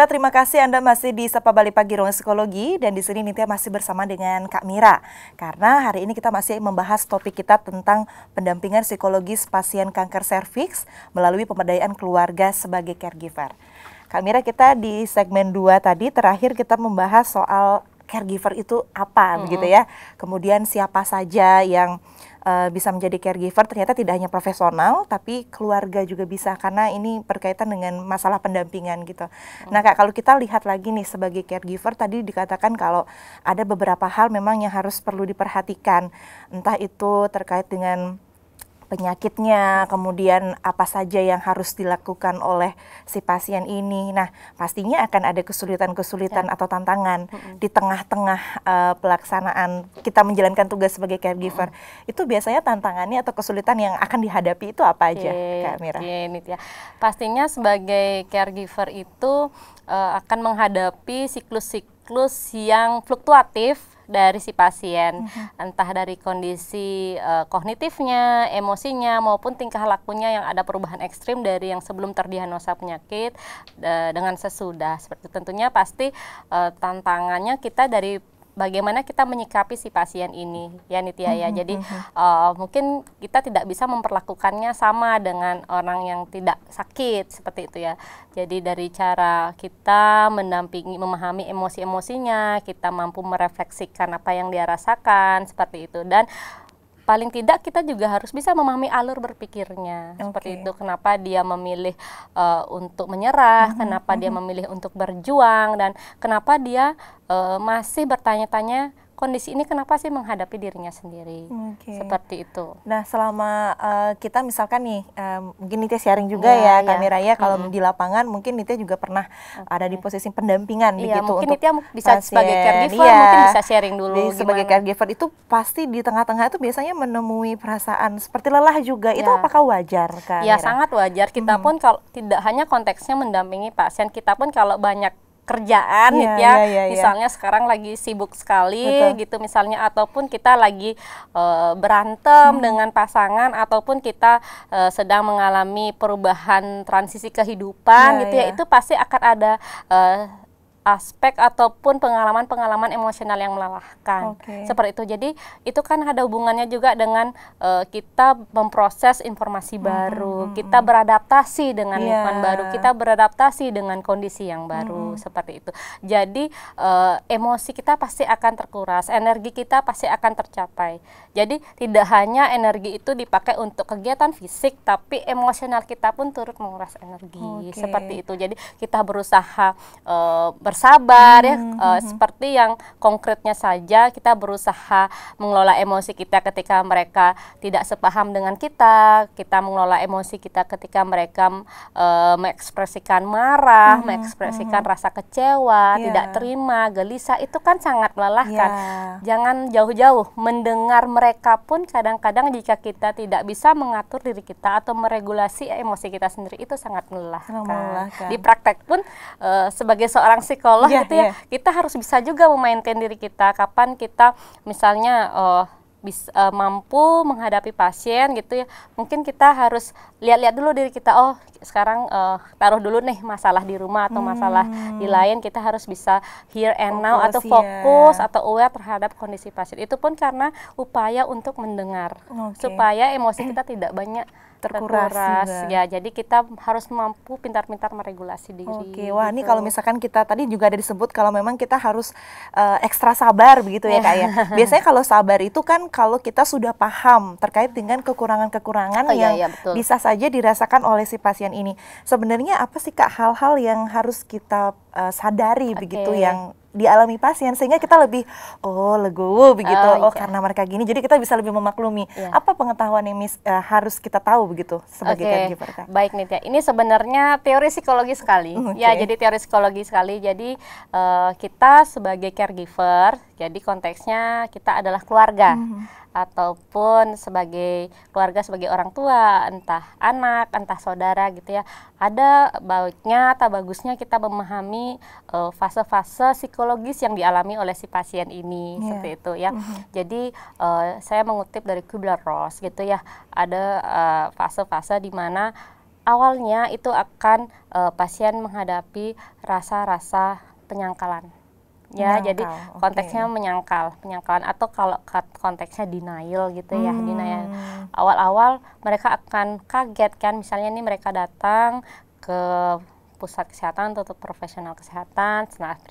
Saudara, terima kasih Anda masih di Sapa Bali Pagi Ruang Psikologi dan di sini Nitya masih bersama dengan Kak Mira. Karena hari ini kita masih membahas topik kita tentang pendampingan psikologis pasien kanker serviks melalui pemberdayaan keluarga sebagai caregiver. Kak Mira, kita di segmen 2 tadi terakhir kita membahas soal caregiver itu apa mm -hmm. begitu ya. Kemudian siapa saja yang Eh, bisa menjadi caregiver ternyata tidak hanya profesional tapi keluarga juga bisa karena ini berkaitan dengan masalah pendampingan gitu. Oh. Nah kak kalau kita lihat lagi nih sebagai caregiver tadi dikatakan kalau ada beberapa hal memang yang harus perlu diperhatikan entah itu terkait dengan penyakitnya, kemudian apa saja yang harus dilakukan oleh si pasien ini. Nah, pastinya akan ada kesulitan-kesulitan ya. atau tantangan mm -hmm. di tengah-tengah uh, pelaksanaan kita menjalankan tugas sebagai caregiver. Mm -hmm. Itu biasanya tantangannya atau kesulitan yang akan dihadapi itu apa aja, okay. Kak Mira? Okay, ya. Pastinya sebagai caregiver itu uh, akan menghadapi siklus-siklus yang fluktuatif dari si pasien, mm-hmm. entah dari kondisi uh, kognitifnya, emosinya maupun tingkah lakunya yang ada perubahan ekstrim dari yang sebelum terdiagnosa penyakit uh, dengan sesudah. Seperti tentunya pasti uh, tantangannya kita dari bagaimana kita menyikapi si pasien ini ya Nitya ya. Hmm, hmm, Jadi uh, mungkin kita tidak bisa memperlakukannya sama dengan orang yang tidak sakit seperti itu ya. Jadi dari cara kita mendampingi, memahami emosi-emosinya, kita mampu merefleksikan apa yang dia rasakan seperti itu dan paling tidak kita juga harus bisa memahami alur berpikirnya okay. seperti itu kenapa dia memilih uh, untuk menyerah mm -hmm. kenapa mm -hmm. dia mm-hmm. memilih untuk berjuang dan kenapa dia uh, masih bertanya-tanya kondisi ini kenapa sih menghadapi dirinya sendiri okay. seperti itu. Nah selama uh, kita misalkan nih um, mungkin Nitya sharing juga yeah, ya yeah. kami Raya kalau mm -hmm. di lapangan mungkin Nitya juga pernah okay. ada di posisi pendampingan yeah, begitu. Mungkin Nitya bisa pasien. sebagai caregiver yeah. mungkin bisa sharing dulu. Di, sebagai caregiver itu pasti di tengah-tengah itu biasanya menemui perasaan seperti lelah juga yeah. itu iya. apakah wajar kan? Ya sangat wajar kita mm -hmm. pun kalau tidak hanya konteksnya mendampingi pasien kita pun kalau banyak kerjaan yeah, gitu ya. Yeah, yeah, iya. misalnya yeah. sekarang lagi sibuk sekali Betul. gitu misalnya ataupun kita lagi uh, berantem hmm. dengan pasangan ataupun kita uh, sedang mengalami perubahan transisi kehidupan yeah, gitu yeah. ya iya. itu pasti akan ada uh, aspek ataupun pengalaman-pengalaman emosional yang melelahkan. Okay. Seperti itu. Jadi itu kan ada hubungannya juga dengan uh, kita memproses informasi hmm, baru, hmm, hmm, kita hmm. beradaptasi dengan yeah. lingkungan baru, kita beradaptasi dengan kondisi yang baru, hmm. seperti itu. Jadi uh, emosi kita pasti akan terkuras, energi kita pasti akan tercapai. Jadi tidak hanya energi itu dipakai untuk kegiatan fisik, tapi emosional kita pun turut menguras energi, okay. seperti itu. Jadi kita berusaha uh, bersabar ya. hmm, ya uh, seperti yang konkretnya saja kita berusaha mengelola emosi kita ketika mereka tidak sepaham dengan kita kita mengelola emosi kita ketika mereka uh, mengekspresikan marah hmm, hmm, mengekspresikan hmm. rasa kecewa yeah. tidak terima gelisah itu kan sangat melelahkan iya. yeah. jangan jauh-jauh mendengar mereka pun kadang-kadang jika kita tidak bisa mengatur diri kita atau meregulasi emosi kita sendiri itu sangat melelahkan, melelahkan. di praktek pun uh, sebagai seorang psikolog yeah, gitu ya iya. kita harus bisa juga memaintain diri kita kapan kita misalnya uh, bis, uh, mampu menghadapi pasien gitu ya mungkin kita harus lihat-lihat dulu diri kita oh sekarang uh, taruh dulu nih masalah di rumah atau masalah di hmm. lain kita harus bisa here and fokus now atau iya. fokus yeah. atau aware terhadap kondisi pasien itu pun karena upaya untuk mendengar okay. supaya emosi kita tidak banyak terkuras, terkuras ya. Jadi kita harus mampu pintar-pintar meregulasi diri. Oke, okay. wah gitu. ini kalau misalkan kita tadi juga ada disebut kalau memang kita harus uh, ekstra sabar begitu ya kak ya. Biasanya kalau sabar itu kan kalau kita sudah paham terkait dengan kekurangan-kekurangan oh, iya, yang iya, iya, bisa saja dirasakan oleh si pasien ini. Sebenarnya apa sih kak hal-hal yang harus kita uh, sadari okay. begitu yang dialami pasien sehingga kita lebih oh legowo begitu ah, oh, oh karena mereka gini jadi kita bisa lebih memaklumi iya. apa pengetahuan yang mis, uh, harus kita tahu begitu sebagai okay. caregiver kan baik Nitya ini sebenarnya teori psikologi sekali okay. ya jadi teori psikologi sekali jadi uh, kita sebagai caregiver jadi konteksnya kita adalah keluarga mm -hmm ataupun sebagai keluarga sebagai orang tua, entah anak, entah saudara gitu ya. Ada baiknya atau bagusnya kita memahami eh, fase-fase uh, psikologis yang dialami oleh si pasien ini yeah. seperti itu ya. Mm -hmm. Jadi uh, saya mengutip dari Kubler-Ross gitu ya. Ada eh, fase-fase uh, di mana awalnya itu akan uh, pasien menghadapi rasa-rasa penyangkalan ya menyangkal. jadi konteksnya okay. menyangkal penyangkalan atau kalau konteksnya denial gitu ya, hmm. ya denial awal-awal mereka akan kaget kan misalnya ini mereka datang ke pusat kesehatan atau profesional kesehatan,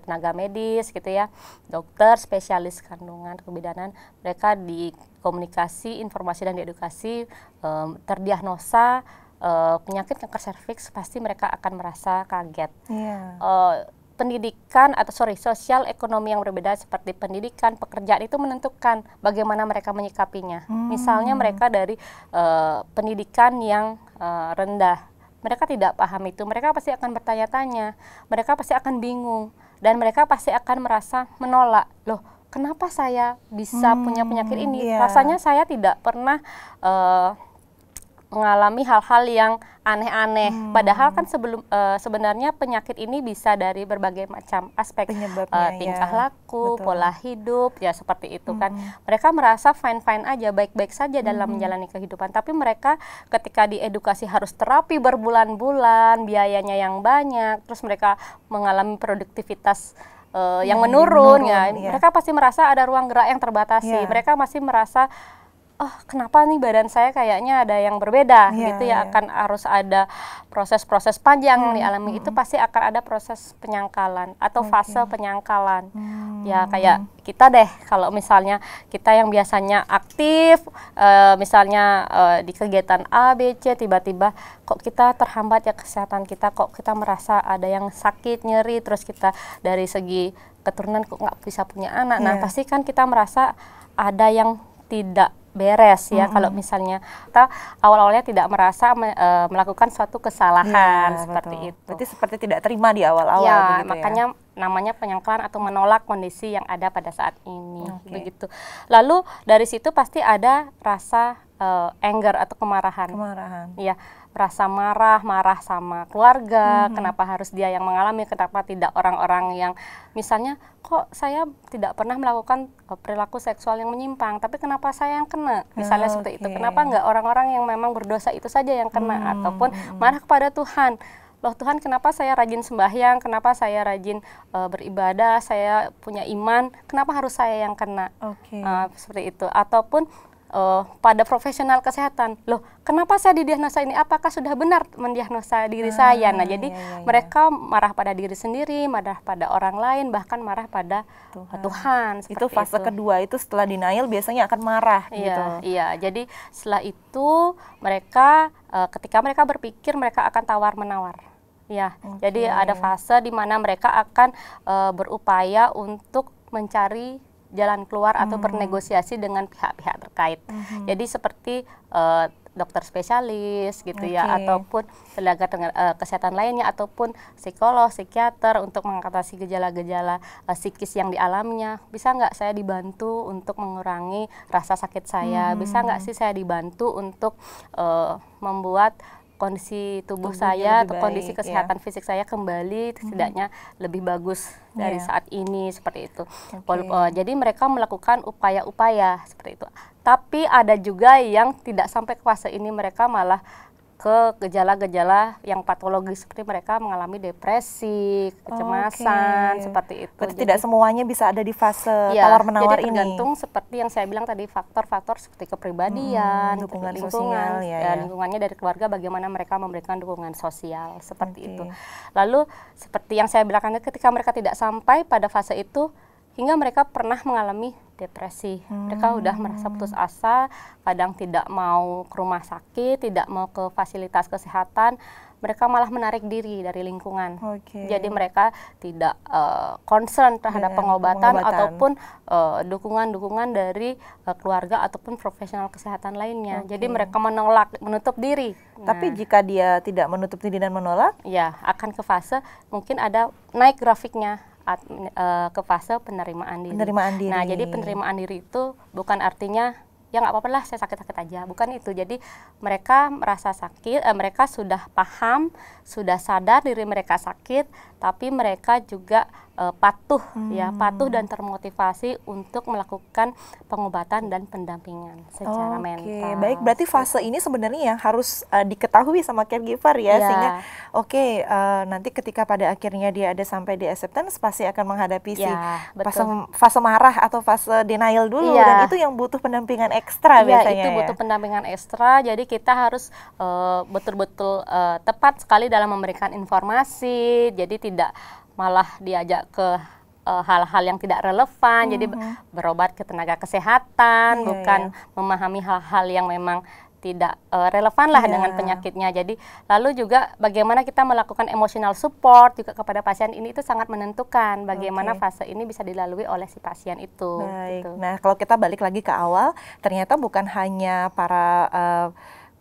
tenaga medis gitu ya, dokter, spesialis kandungan, kebidanan, mereka di komunikasi, informasi dan diedukasi um, terdiagnosa uh, penyakit kanker serviks pasti mereka akan merasa kaget. Yeah. Iya. Uh, pendidikan atau sorry sosial ekonomi yang berbeda seperti pendidikan pekerjaan itu menentukan bagaimana mereka menyikapinya hmm. misalnya mereka dari uh, pendidikan yang uh, rendah mereka tidak paham itu mereka pasti akan bertanya-tanya mereka pasti akan bingung dan mereka pasti akan merasa menolak loh kenapa saya bisa hmm, punya penyakit hmm, ini yeah. rasanya saya tidak pernah uh, mengalami hal-hal yang aneh-aneh. Hmm. Padahal kan sebelum uh, sebenarnya penyakit ini bisa dari berbagai macam aspek uh, tingkah ya. laku, Betul. pola hidup, ya seperti itu kan. hmm. kan. Mereka merasa fine-fine aja, baik-baik saja hmm. dalam menjalani kehidupan. Tapi mereka ketika diedukasi harus terapi berbulan-bulan, biayanya yang banyak, terus mereka mengalami produktivitas uh, yang menurun, hmm, menurun ya. ya. Mereka pasti merasa ada ruang gerak yang terbatasi. Ya. Mereka masih merasa oh kenapa nih badan saya kayaknya ada yang berbeda yeah, gitu ya yeah. akan harus ada proses-proses panjang hmm. alami hmm. itu pasti akan ada proses penyangkalan atau okay. fase penyangkalan hmm. ya kayak kita deh kalau misalnya kita yang biasanya aktif uh, misalnya uh, di kegiatan A B C tiba-tiba kok kita terhambat ya kesehatan kita kok kita merasa ada yang sakit nyeri terus kita dari segi keturunan kok nggak bisa punya anak yeah. nah iya. pasti kan kita merasa ada yang tidak beres ya -hmm. kalau misalnya kita awal-awalnya tidak merasa me, e, melakukan suatu kesalahan ya, seperti betul. itu. Berarti seperti tidak terima di awal-awal iya, ya, makanya ya? namanya penyangkalan atau menolak kondisi yang ada pada saat ini okay. begitu. Lalu dari situ pasti ada rasa uh, anger atau kemarahan. Kemarahan. Iya rasa marah, marah sama keluarga, hmm. kenapa harus dia yang mengalami, kenapa tidak orang-orang yang misalnya kok saya tidak pernah melakukan eh, perilaku seksual yang menyimpang, tapi kenapa saya yang kena? Misalnya oh, seperti okay. itu. Kenapa enggak orang-orang yang memang berdosa itu saja yang kena hmm. ataupun hmm, hmm. marah kepada Tuhan? loh Tuhan kenapa saya rajin sembahyang, kenapa saya rajin uh, beribadah, saya punya iman, kenapa harus saya yang kena, okay. uh, seperti itu. Ataupun uh, pada profesional kesehatan. Loh, kenapa saya didiagnosa ini? Apakah sudah benar mendiagnosa diri ah, saya? Nah, iya, jadi iya, iya. mereka marah pada diri sendiri, marah pada orang lain, bahkan marah pada eh, Tuhan. Tuhan itu fase itu. kedua itu setelah denial biasanya akan marah iya, gitu. Iya, jadi setelah itu mereka uh, ketika mereka berpikir mereka akan tawar-menawar. Ya, okay. jadi ada fase di mana mereka akan uh, berupaya untuk mencari jalan keluar atau hmm. bernegosiasi dengan pihak-pihak terkait. Hmm. Jadi seperti uh, dokter spesialis gitu okay. ya ataupun tenaga uh, kesehatan lainnya ataupun psikolog, psikiater untuk mengatasi gejala-gejala uh, psikis yang dialaminya. Bisa nggak saya dibantu untuk mengurangi rasa sakit saya? Hmm. Bisa nggak hmm. sih saya dibantu untuk uh, membuat kondisi tubuh saya atau kondisi ya. kesehatan ya. fisik saya kembali setidaknya hmm. lebih bagus dari yeah. saat ini seperti itu. Okay. Eh, jadi mereka melakukan upaya-upaya seperti itu. Tapi ada juga yang tidak sampai ke fase ini mereka malah ke gejala-gejala yang patologis seperti mereka mengalami depresi, kecemasan, okay. seperti itu. Berarti jadi, tidak semuanya bisa ada di fase ya, tawar menawar jadi tergantung seperti yang saya bilang tadi faktor-faktor seperti kepribadian, hmm, dukungan lingkungan, sosial, iya, ya, ya. lingkungannya dari keluarga, bagaimana mereka memberikan dukungan sosial seperti okay. itu. Lalu seperti yang saya bilang ketika mereka tidak sampai pada fase itu hingga mereka pernah mengalami depresi. Hmm. Mereka sudah merasa putus asa, kadang tidak mau ke rumah sakit, tidak mau ke fasilitas kesehatan. Mereka malah menarik diri dari lingkungan. Okay. Jadi mereka tidak uh, concern terhadap iya, pengobatan, pengobatan ataupun eh, dukungan-dukungan uh, dari uh, keluarga ataupun profesional kesehatan lainnya. Okay. Jadi mereka menolak, menutup diri. Nah, Tapi jika dia tidak menutup diri dan menolak, ya akan ke fase mungkin ada naik grafiknya uh, ke fase penerimaan diri. Penerimaan diri. Nah, jadi penerimaan diri itu bukan artinya ya nggak apa-apa lah saya sakit-sakit aja bukan itu jadi mereka merasa sakit eh, mereka sudah paham sudah sadar diri mereka sakit tapi mereka juga uh, patuh ya, hmm. ya patuh dan termotivasi untuk melakukan pengobatan dan pendampingan secara okay. mental. Oke, baik berarti gitu. fase ini sebenarnya yang harus uh, diketahui sama caregiver ya ya. sehingga oke okay, uh, eh, nanti ketika pada akhirnya dia ada sampai di acceptance pasti akan menghadapi ya, si iya, fase fase marah atau fase denial dulu ya. dan itu yang butuh pendampingan ekstra ya, biasanya. itu ya? butuh pendampingan ekstra. Jadi kita harus betul-betul uh, uh, tepat sekali dalam memberikan informasi. Jadi tidak malah diajak ke eh, hal-hal uh, yang tidak relevan. Mm -hmm. Jadi mhm. berobat ke tenaga kesehatan, yeah, bukan yeah. memahami hal-hal yang memang tidak uh, relevan lah yeah. dengan penyakitnya. Jadi lalu juga bagaimana kita melakukan emosional support juga kepada pasien ini itu sangat menentukan bagaimana okay. fase ini bisa dilalui oleh si pasien itu. Gitu. Nah kalau kita balik lagi ke awal, ternyata bukan hanya para uh,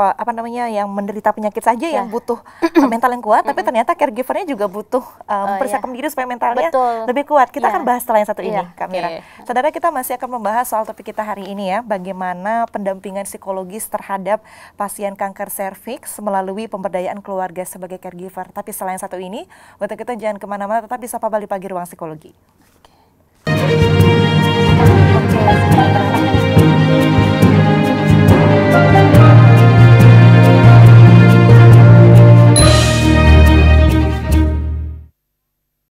apa namanya yang menderita penyakit saja yeah. yang ya. butuh eh, mental yang kuat tapi ternyata caregivernya juga butuh um, oh, yeah. diri supaya mentalnya Betul. lebih kuat kita yeah. akan bahas setelah yang satu yeah. ini iya, Mira. okay. saudara kita masih akan membahas soal topik kita hari ini ya bagaimana pendampingan psikologis terhadap pasien kanker serviks melalui pemberdayaan keluarga sebagai caregiver tapi selain satu ini buat kita jangan kemana-mana tetap di Sapa Bali Pagi Ruang Psikologi